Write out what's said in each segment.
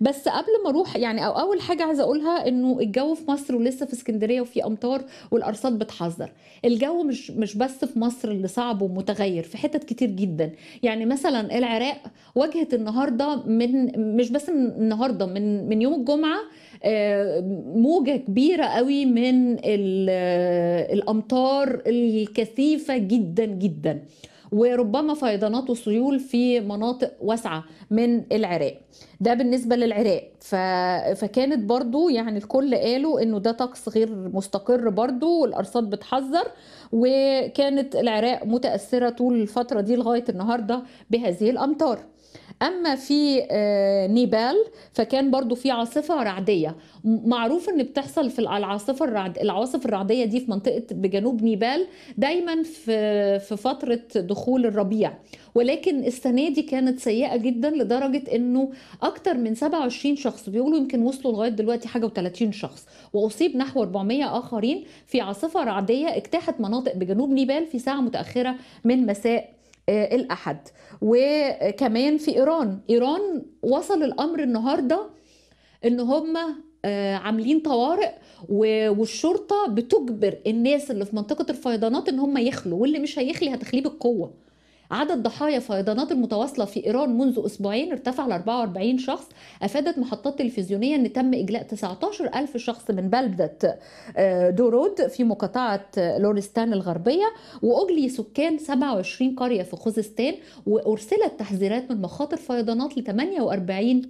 بس قبل ما اروح يعني او اول حاجه عايزه اقولها انه الجو في مصر ولسه في اسكندريه وفي امطار والارصاد بتحذر الجو مش مش بس في مصر اللي صعب ومتغير في حتت كتير جدا يعني مثلا العراق واجهت النهارده من مش بس من النهارده من من يوم الجمعه آه، موجه كبيره قوي من آه، الامطار الكثيفه جدا جدا وربما فيضانات وسيول في مناطق واسعة من العراق ده بالنسبة للعراق ف... فكانت برضو يعني الكل قالوا انه ده طقس غير مستقر برضو والارصاد بتحذر وكانت العراق متأثرة طول الفترة دي لغاية النهاردة بهذه الامطار اما في آه، نيبال فكان برضو في عاصفه رعديه معروف ان بتحصل في العاصفه الرعد العواصف الرعديه دي في منطقه بجنوب نيبال دايما في في فتره دخول الربيع ولكن السنه دي كانت سيئه جدا لدرجه انه اكتر من 27 شخص بيقولوا يمكن وصلوا لغايه دلوقتي حاجه و30 شخص واصيب نحو 400 اخرين في عاصفه رعديه اجتاحت مناطق بجنوب نيبال في ساعه متاخره من مساء آه، الأحد وكمان في إيران إيران وصل الأمر النهاردة إن هم آه، عاملين طوارئ والشرطه بتجبر الناس اللي في منطقه الفيضانات ان هم يخلوا واللي مش هيخلي هتخليه بالقوه عدد ضحايا فيضانات المتواصلة في إيران منذ أسبوعين ارتفع ل 44 شخص أفادت محطات تلفزيونية أن تم إجلاء 19000 شخص من بلدة آه، دورود في مقاطعة آه، لورستان الغربية وأجلي سكان 27 قرية في خوزستان وأرسلت تحذيرات من مخاطر فيضانات ل 48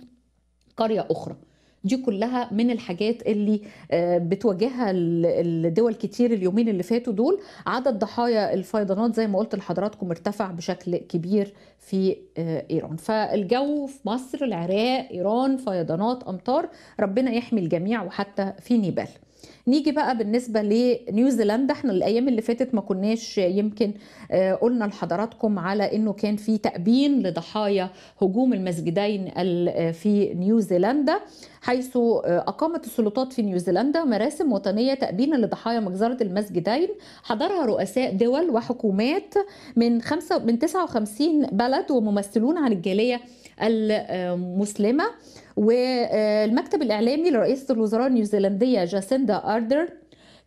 قرية أخرى دي كلها من الحاجات اللي آه، بتواجهها الدول كتير اليومين اللي فاتوا دول عدد ضحايا الفيضانات زي ما قلت لحضراتكم ارتفع بشكل كبير في آه، ايران فالجو في مصر العراق ايران فيضانات امطار ربنا يحمي الجميع وحتى في نيبال نيجي بقى بالنسبه لنيوزيلندا احنا الايام اللي فاتت ما كناش يمكن آه، قلنا لحضراتكم على انه كان في تأبين لضحايا هجوم المسجدين آه، في نيوزيلندا حيث آه، أقامت السلطات في نيوزيلندا مراسم وطنية تأبين لضحايا مجزرة المسجدين حضرها رؤساء دول وحكومات من خمسة من 59 بلد وممثلون عن الجالية المسلمه والمكتب الاعلامي لرئيسه الوزراء النيوزيلنديه جاسيندا اردر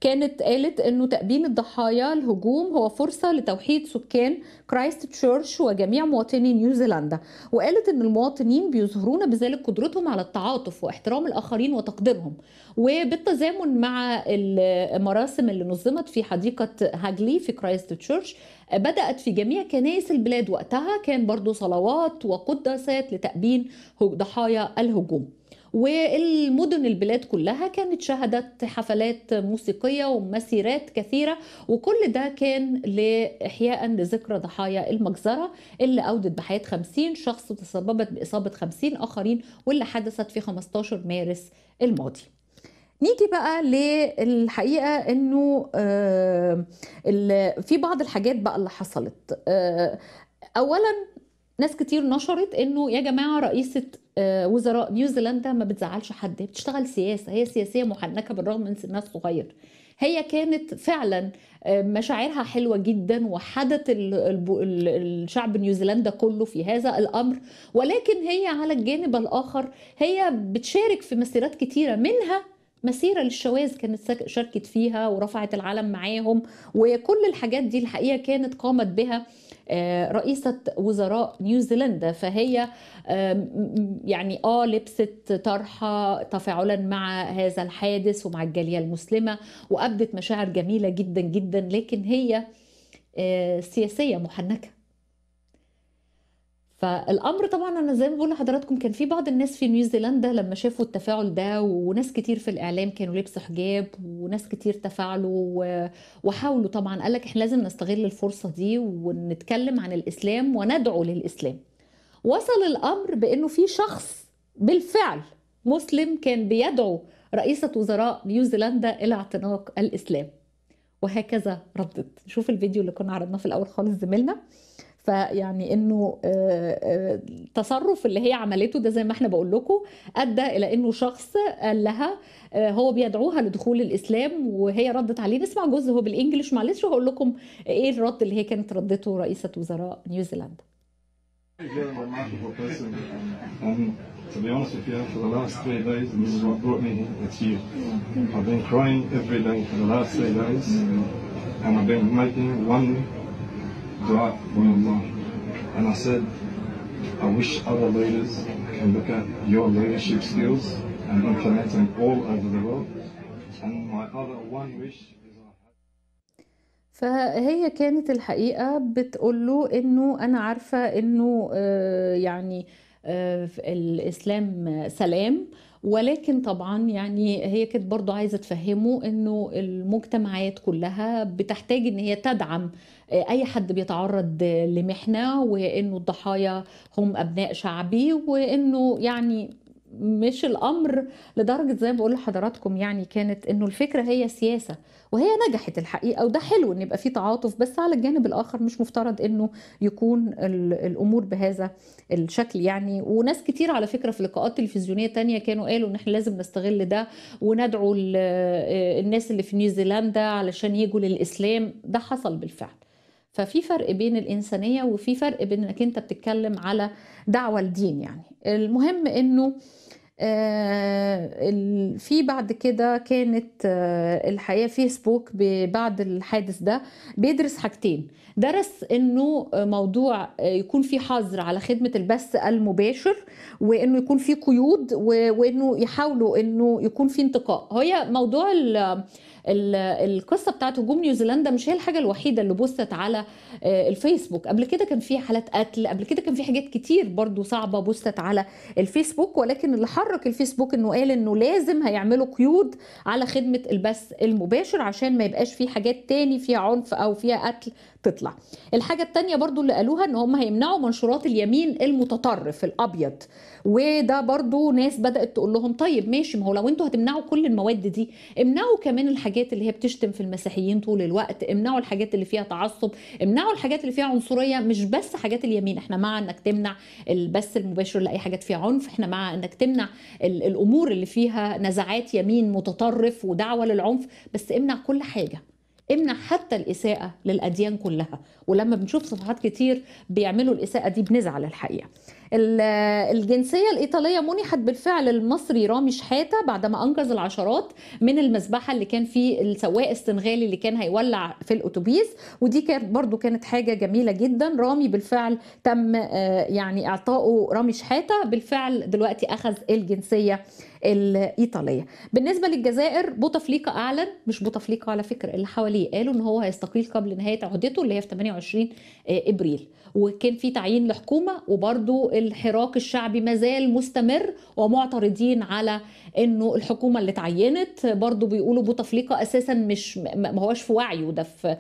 كانت قالت انه تأبين الضحايا الهجوم هو فرصه لتوحيد سكان كرايست تشيرش وجميع مواطني نيوزيلندا وقالت ان المواطنين بيظهرون بذلك قدرتهم على التعاطف واحترام الاخرين وتقديرهم وبالتزامن مع المراسم اللي نظمت في حديقه هاجلي في كرايست تشيرش بدأت في جميع كنائس البلاد وقتها كان برضو صلوات وقداسات لتأبين ضحايا الهجوم والمدن البلاد كلها كانت شهدت حفلات موسيقية ومسيرات كثيرة وكل ده كان لإحياء لذكرى ضحايا المجزرة اللي أودت بحياة 50 شخص وتسببت بإصابة 50 آخرين واللي حدثت في 15 مارس الماضي نيجي بقى للحقيقه انه آه، في بعض الحاجات بقى اللي حصلت آه، اولا ناس كتير نشرت انه يا جماعه رئيسه آه، وزراء نيوزيلندا ما بتزعلش حد هي بتشتغل سياسه هي سياسيه محنكه بالرغم من سنها الصغير هي كانت فعلا آه، مشاعرها حلوه جدا وحدت الشعب نيوزيلندا كله في هذا الامر ولكن هي على الجانب الاخر هي بتشارك في مسيرات كتيره منها مسيره للشواذ كانت شاركت فيها ورفعت العلم معاهم وكل الحاجات دي الحقيقه كانت قامت بها آه، رئيسة وزراء نيوزيلندا فهي يعني اه لبست طرحة تفاعلا مع هذا الحادث ومع الجالية المسلمة وأبدت مشاعر جميلة جدا جدا لكن هي آه، سياسية محنكة فالامر طبعا انا زي ما بقول لحضراتكم كان في بعض الناس في نيوزيلندا لما شافوا التفاعل ده وناس كتير في الاعلام كانوا لبسوا حجاب وناس كتير تفاعلوا وحاولوا طبعا قال لك احنا لازم نستغل الفرصه دي ونتكلم عن الاسلام وندعو للاسلام وصل الامر بانه في شخص بالفعل مسلم كان بيدعو رئيسه وزراء نيوزيلندا الى اعتناق الاسلام وهكذا ردت نشوف الفيديو اللي كنا عرضناه في الاول خالص زميلنا فيعني انه آه، آه، التصرف اللي هي عملته ده زي ما احنا بقول لكم ادى الى انه شخص قال لها آه، هو بيدعوها لدخول الاسلام وهي ردت عليه نسمع جزء هو بالانجلش معلش هقول لكم ايه الرد اللي هي كانت ردته رئيسه وزراء نيوزيلندا um, To be honest with you, for the last three days, and this is what brought me here, it's you. I've been crying every day for the last three days, and I've been making one دعاء من الله and I said I wish other leaders can look at your leadership skills and implement them all over the world and my other one wish فهي كانت الحقيقة بتقول له إنه أنا عارفة إنه يعني الإسلام سلام ولكن طبعا يعني هي كانت برضو عايزه تفهمه انه المجتمعات كلها بتحتاج ان هي تدعم آه، اي حد بيتعرض لمحنه وانه الضحايا هم ابناء شعبي وانه يعني مش الامر لدرجه زي ما بقول لحضراتكم يعني كانت انه الفكره هي سياسه وهي نجحت الحقيقه وده حلو ان يبقى في تعاطف بس على الجانب الاخر مش مفترض انه يكون الامور بهذا الشكل يعني وناس كتير على فكره في لقاءات تلفزيونيه تانية كانوا قالوا ان احنا لازم نستغل ده وندعو الناس اللي في نيوزيلندا علشان يجوا للاسلام ده حصل بالفعل ففي فرق بين الانسانيه وفي فرق بين انك انت بتتكلم على دعوه لدين يعني المهم انه آه، في بعد كده كانت آه، الحقيقه فيسبوك بعد الحادث ده بيدرس حاجتين درس انه موضوع آه، يكون في حظر على خدمه البث المباشر وانه يكون في قيود وانه يحاولوا انه يكون في انتقاء هي موضوع القصه بتاعت هجوم نيوزيلندا مش هي الحاجه الوحيده اللي بوستت على آه، الفيسبوك قبل كده كان في حالات قتل قبل كده كان في حاجات كتير برضو صعبه بوستت على الفيسبوك ولكن اللي حرك الفيسبوك انه قال انه لازم هيعملوا قيود على خدمه البث المباشر عشان ما يبقاش في حاجات تاني فيها عنف او فيها قتل تطلع الحاجة التانية برضو اللي قالوها ان هم هيمنعوا منشورات اليمين المتطرف الابيض وده برضو ناس بدأت تقول لهم طيب ماشي ما هو لو انتوا هتمنعوا كل المواد دي امنعوا كمان الحاجات اللي هي بتشتم في المسيحيين طول الوقت امنعوا الحاجات اللي فيها تعصب امنعوا الحاجات اللي فيها عنصرية مش بس حاجات اليمين احنا مع انك تمنع البث المباشر لاي حاجات فيها عنف احنا مع انك تمنع الامور اللي فيها نزعات يمين متطرف ودعوة للعنف بس امنع كل حاجة امنع حتى الإساءة للأديان كلها ولما بنشوف صفحات كتير بيعملوا الإساءة دي بنزعل الحقيقة الجنسية الإيطالية منحت بالفعل المصري رامي شحاتة بعدما أنقذ العشرات من المذبحة اللي كان فيه السواق السنغالي اللي كان هيولع في الأتوبيس ودي كانت برضو كانت حاجة جميلة جدا رامي بالفعل تم آه، يعني إعطائه رامي شحاتة بالفعل دلوقتي أخذ الجنسية الايطاليه بالنسبه للجزائر بوتفليقه اعلن مش بوتفليقه على فكره اللي حواليه قالوا ان هو هيستقيل قبل نهايه عهدته اللي هي في 28 آه، ابريل وكان في تعيين لحكومه وبرضو الحراك الشعبي مازال مستمر ومعترضين على انه الحكومه اللي اتعينت برضو بيقولوا بوتفليقه اساسا مش ما هواش في وعيه ده في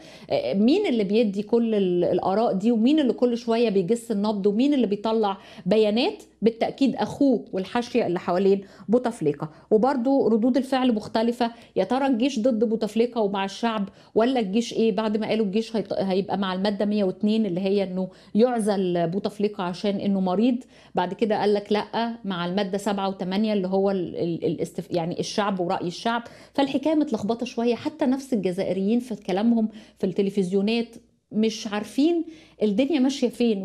مين اللي بيدي كل الاراء دي ومين اللي كل شويه بيجس النبض ومين اللي بيطلع بيانات بالتاكيد اخوه والحاشيه اللي حوالين بوتفليقه وبرضو ردود الفعل مختلفه يا ترى الجيش ضد بوتفليقه ومع الشعب ولا الجيش ايه بعد ما قالوا الجيش هيبقى مع الماده 102 اللي هي انه يعزل بوتفليقه عشان انه مريض الوحيد بعد كده قال لك لا مع الماده 7 و8 اللي هو الاستف... يعني الشعب وراي الشعب فالحكايه متلخبطه شويه حتى نفس الجزائريين في كلامهم في التلفزيونات مش عارفين الدنيا ماشيه فين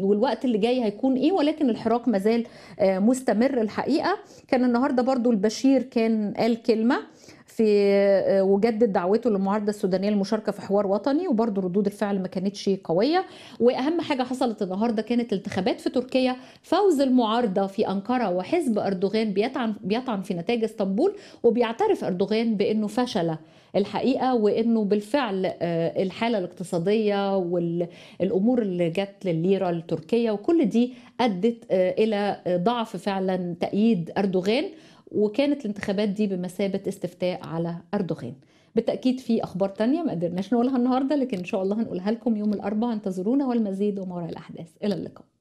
والوقت اللي جاي هيكون ايه ولكن الحراك مازال آه، مستمر الحقيقه كان النهارده برضو البشير كان قال كلمه في آه، وجدد دعوته للمعارضه السودانيه للمشاركه في حوار وطني وبرضه ردود الفعل ما كانتش قويه واهم حاجه حصلت النهارده كانت الانتخابات في تركيا فوز المعارضه في انقره وحزب اردوغان بيطعن بيطعن في نتائج اسطنبول وبيعترف اردوغان بانه فشل الحقيقه وانه بالفعل آه، الحاله الاقتصاديه والامور اللي جت للليره التركيه وكل دي ادت آه، الى ضعف فعلا تأييد اردوغان وكانت الانتخابات دي بمثابة استفتاء على أردوغان بالتأكيد في أخبار تانية ما قدرناش نقولها النهاردة لكن إن شاء الله هنقولها لكم يوم الأربعاء انتظرونا والمزيد وما وراء الأحداث إلى اللقاء